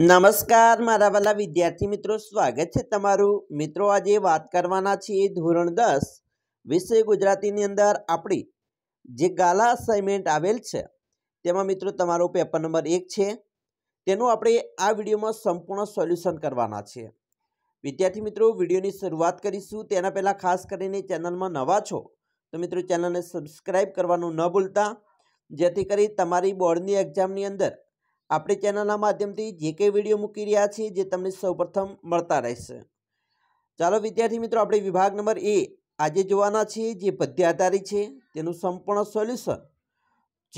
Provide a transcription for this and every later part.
નમસ્કાર મારા વાલા વિદ્યાર્થી મિત્રો સ્વાગત છે તમારું મિત્રો આજે વાત કરવાના છીએ ધોરણ દસ વિષય ગુજરાતીની અંદર આપણી જે ગાલા અસાઇનમેન્ટ આવેલ છે તેમાં મિત્રો તમારો પેપર નંબર એક છે તેનું આપણે આ વિડીયોમાં સંપૂર્ણ સોલ્યુશન કરવાના છે વિદ્યાર્થી મિત્રો વિડીયોની શરૂઆત કરીશું તેના પહેલાં ખાસ કરીને ચેનલમાં નવા છો તો મિત્રો ચેનલને સબસ્ક્રાઈબ કરવાનું ન ભૂલતા જેથી કરી તમારી બોર્ડની એક્ઝામની અંદર આપણી ચેનલના માધ્યમથી જે કંઈ વિડીયો મૂકી રહ્યા છીએ જે તમને સૌપ્રથમ મળતા રહેશે ચાલો વિદ્યાર્થી મિત્રો આપણે વિભાગ નંબર એ આજે જોવાના છીએ જે પદ્ય આધારિત છે તેનું સંપૂર્ણ સોલ્યુશન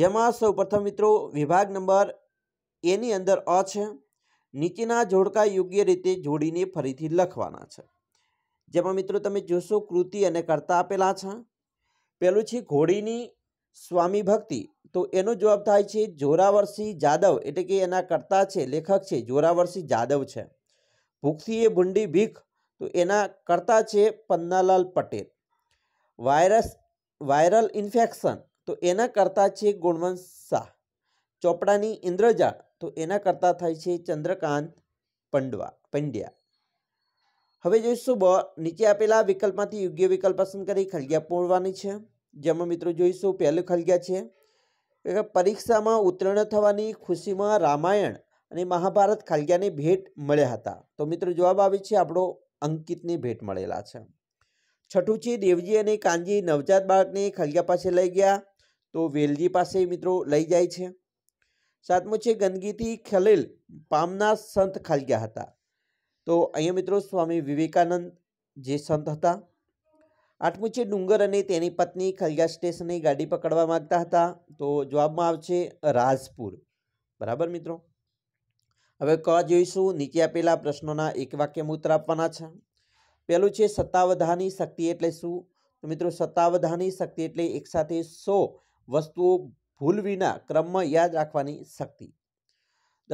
જેમાં સૌપ્રથમ મિત્રો વિભાગ નંબર એની અંદર અ છે નીચેના જોડકા યોગ્ય રીતે જોડીને ફરીથી લખવાના છે જેમાં મિત્રો તમે જોશો કૃતિ અને કરતા આપેલા છે પેલું છે ઘોડીની સ્વામી ભક્તિ તો એનો જવાબ થાય છે જોરાવરસિંહ જાદવ એટલે કે એના કરતા છે લેખક છે જોરાવરસિંહ જાદવ છે ભૂખથી એ ભૂંડી ભીખ તો એના કરતા છે Pannalal Patel virus viral infection તો એના કરતા છે ગુણવંત શાહ ચોપડાની ઇન્દ્રજા તો એના કરતા થાય છે ચંદ્રકાંત પંડવા પંડ્યા હવે જોઈશું બ નીચે આપેલા વિકલ્પમાંથી યોગ્ય વિકલ્પ પસંદ કરી ખલગ્યા પૂરવાની છે જેમાં મિત્રો જોઈશું પહેલું ખલગ્યા છે પરીક્ષામાં ઉત્તીર્ણ થવાની ખુશીમાં રામાયણ અને મહાભારત ખાલગ્યાની ભેટ મળ્યા હતા તો મિત્રો જવાબ આવે છે આપણો અંકિતની ભેટ મળેલા છે છઠ્ઠું છે દેવજી અને કાનજી નવજાત બાળકને ખલિયા પાસે લઈ ગયા તો વેલજી પાસે મિત્રો લઈ જાય છે સાતમું છે ગંદકીથી ખલેલ પામના સંત ખાલગ્યા હતા તો અહીંયા મિત્રો સ્વામી વિવેકાનંદ જે સંત હતા આઠમુચે ડુંગર અને તેની પત્ની ખલગા સ્ટેશનની ગાડી પકડવા માગતા હતા તો જવાબમાં આવશે રાજપુર બરાબર મિત્રો હવે ક જોઈશું નીચે આપેલા પ્રશ્નોના એક વાક્ય ઉત્તર આપવાના છે પહેલું છે સત્તાવધાની શક્તિ એટલે શું મિત્રો સત્તાવધાની શક્તિ એટલે એકસાથે સો વસ્તુઓ ભૂલ વિના ક્રમમાં યાદ રાખવાની શક્તિ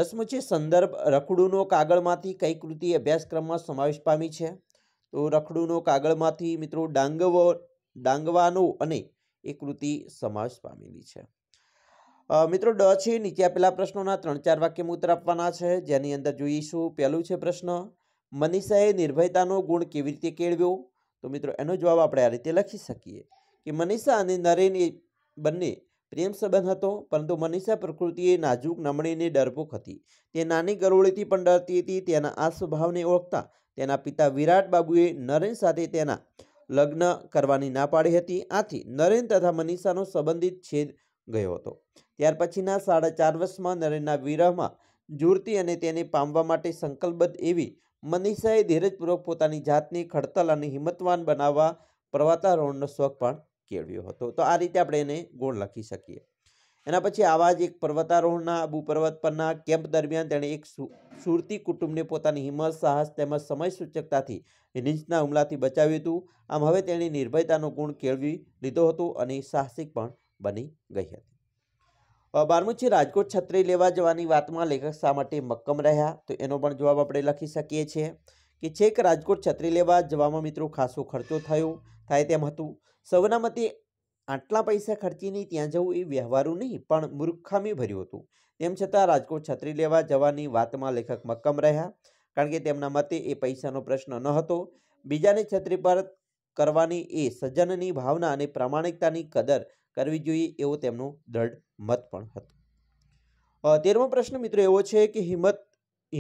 દસમું છે સંદર્ભ રખડુનો કાગળમાંથી કઈ કૃતિ અભ્યાસક્રમમાં સમાવેશ પામી છે તો રખડુનો કાગળમાંથી મિત્રો ડાંગવો ડાંગવાનો અને એ કૃતિ સમાવેશ પામેલી છે મિત્રો ડ છે નીચે આપેલા પ્રશ્નોના ત્રણ ચાર વાક્ય ઉત્તર આપવાના છે જેની અંદર જોઈશું પહેલું છે પ્રશ્ન મનીષાએ નિર્ભયતાનો ગુણ કેવી રીતે કેળવ્યો તો મિત્રો એનો જવાબ આપણે આ રીતે લખી શકીએ કે મનીષા અને નરેન એ બંને પ્રેમ સંબંધ હતો પરંતુ મનીષા પ્રકૃતિએ નાજુક નમણીને ડરપોક હતી તે નાની ગરોળીથી પણ ડરતી હતી તેના આ સ્વભાવને ઓળખતા તેના પિતા વિરાટ બાબુએ નરેન સાથે તેના લગ્ન કરવાની ના પાડી હતી આથી નરેન તથા મનીષાનો સંબંધિત છેદ ગયો હતો ત્યાર પછીના સાડા ચાર વર્ષમાં નરેનના વિરહમાં જુરતી અને તેને પામવા માટે સંકલ્પબદ્ધ એવી મનીષાએ ધીરજપૂર્વક પોતાની જાતની ખડતલ અને હિંમતવાન બનાવવા પ્રવાતારોહણનો શોખ પણ કેળવ્યો હતો તો આ રીતે આપણે એને ગુણ લખી શકીએ એના પછી આવા જ એક પર્વતારોહણના આબુ પર્વત પરના કેમ્પ દરમિયાન તેણે એક સુરતી કુટુંબને પોતાની હિંમત સાહસ તેમજ સમય સૂચકતાથી નીચના હુમલાથી બચાવ્યું હતું આમ હવે તેણે નિર્ભયતાનો ગુણ કેળવી લીધો હતો અને સાહસિક પણ બની ગઈ હતી બારમું છે રાજકોટ છત્રી લેવા જવાની વાતમાં લેખક શા માટે મક્કમ રહ્યા તો એનો પણ જવાબ આપણે લખી શકીએ છીએ કે છેક રાજકોટ છત્રી લેવા જવામાં મિત્રો ખાસો ખર્ચો થયો થાય તેમ હતું સૌના મતે આટલા પૈસા ખર્ચીને ત્યાં જવું એ વ્યવહારું નહીં પણ મૂર્ખામી ભર્યું હતું તેમ છતાં રાજકોટ છત્રી લેવા જવાની વાતમાં લેખક મક્કમ રહ્યા કારણ કે તેમના મતે એ પૈસાનો પ્રશ્ન ન હતો બીજાને છત્રી પર કરવાની એ સજ્જનની ભાવના અને પ્રામાણિકતાની કદર કરવી જોઈએ એવો તેમનો દ્રઢ મત પણ હતો તેરમો પ્રશ્ન મિત્રો એવો છે કે હિંમત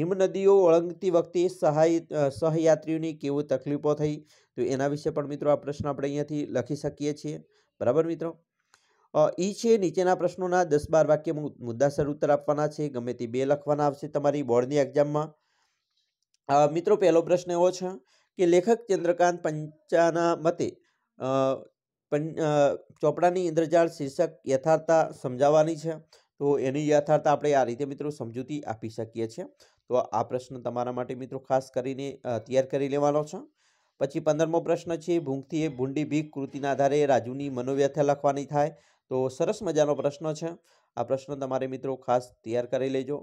હિમનદીઓ ઓળંગતી વખતે સહાય સહયાત્રીઓની કેવો તકલીફો થઈ તો એના વિશે પણ મિત્રો આ પ્રશ્ન આપણે અહીંયાથી લખી શકીએ છીએ બરાબર મિત્રો એ છે નીચેના પ્રશ્નોના દસ બાર વાક્યમાં મુદ્દાસર ઉત્તર આપવાના છે ગમે તે બે લખવાના આવશે તમારી બોર્ડની એક્ઝામમાં મિત્રો પહેલો પ્રશ્ન એવો છે કે લેખક ચંદ્રકાંત પંચાના મતે ચોપડાની ઇન્દ્રજાળ શીર્ષક યથાર્થતા સમજાવવાની છે તો એની યથાર્થતા આપણે આ રીતે મિત્રો સમજૂતી આપી શકીએ છીએ તો આ પ્રશ્ન તમારા માટે મિત્રો ખાસ કરીને તૈયાર કરી લેવાનો છે પછી પંદરમો પ્રશ્ન છે ભૂંગથી એ ભૂંડી ભીખ કૃતિના આધારે રાજુની મનોવ્યથા લખવાની થાય તો સરસ મજાનો પ્રશ્ન છે આ પ્રશ્ન તમારે મિત્રો ખાસ તૈયાર કરી લેજો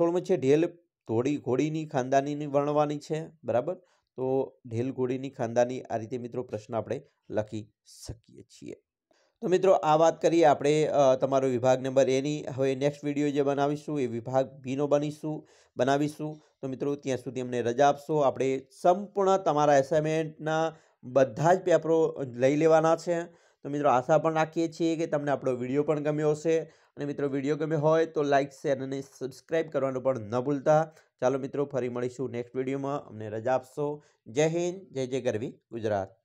સોળમો છે ઢેલ ઘોડી ઘોડીની ખાનદાનીની વર્ણવાની છે બરાબર તો ઢેલ ઘોડીની ખાનદાની આ રીતે મિત્રો પ્રશ્ન આપણે લખી શકીએ છીએ તો મિત્રો આ વાત કરીએ આપણે તમારો વિભાગ નંબર એની હવે નેક્સ્ટ વિડીયો જે બનાવીશું એ વિભાગ બીનો બનીશું બનાવીશું તો મિત્રો ત્યાં સુધી અમને રજા આપશો આપણે સંપૂર્ણ તમારા એસાઇનમેન્ટના બધા જ પેપરો લઈ લેવાના છે તો મિત્રો આશા પણ રાખીએ છીએ કે તમને આપણો વિડીયો પણ ગમ્યો હશે અને મિત્રો વિડીયો ગમ્યો હોય તો લાઇક શેર અને સબસ્ક્રાઈબ કરવાનું પણ ન ભૂલતા ચાલો મિત્રો ફરી મળીશું નેક્સ્ટ વિડીયોમાં અમને રજા આપશો જય હિન્દ જય જય ગરવી ગુજરાત